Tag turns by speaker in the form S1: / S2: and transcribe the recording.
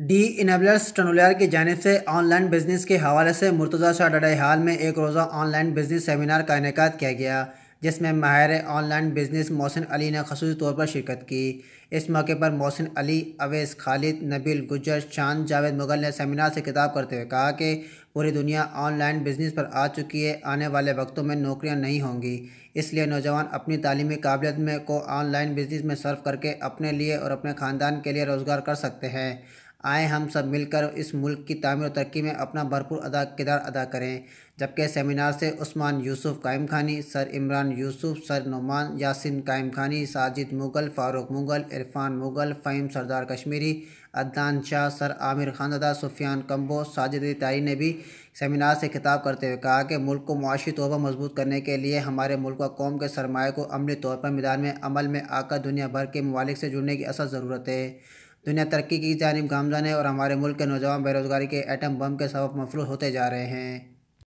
S1: D enablers टनोलियर की जानब से ऑनलाइन बिजनेस के हवाले से मुर्तज़ा शाह डडई हाल में एक रोज़ा ऑनलाइन बिजनेस सेमिनार का इनका किया गया जिसमें माहिर ऑनलाइन बिजनेस मोहसिन अली ने खसूस तौर पर शिरकत की इस मौके पर मोहसिन अली अवेस खालिद नबील गुजर शान जावेद मुगल ने सेमिनार से खिताब करते हुए कहा कि पूरी दुनिया ऑनलाइन बिजनेस पर आ चुकी है आने वाले वक्तों में नौकरियां नहीं होंगी इसलिए नौजवान अपनी तालीमी काबिलियत में को ऑनलाइन बिजनेस में सर्व करके अपने लिए और अपने ख़ानदान के लिए रोज़गार कर सकते हैं आए हम सब मिलकर इस मुल्क की तामीर और तरक्की में अपना भरपूर अदा किरदार अदा करें जबकि सेमिनार से उस्मान यूसुफ कायम खानी सर इमरान यूसुफ सर नुमान यासिन कायम खानी साजिद मुगल फ़ारूक मुगल इरफान मुगल फैम सरदार कश्मीरी अदनान शाह सर आमिर ख़ानदा सुफियान कम्बो साजिद तारी ने भी सेमिनार से खिताब करते हुए कहा कि मुल्क को मुआशी तौर पर मजबूत करने के लिए हमारे मुल्क व कौम के सरमाए को अमली तौर पर मैदान में अमल में आकर दुनिया भर के ममालिक से जुड़ने की असल ज़रूरत है दुनिया तरक्की की जानब गामजन है और हमारे मुल्क के नौजवान बेरोज़गारी के एटम बम के सबब मफलूज होते जा रहे हैं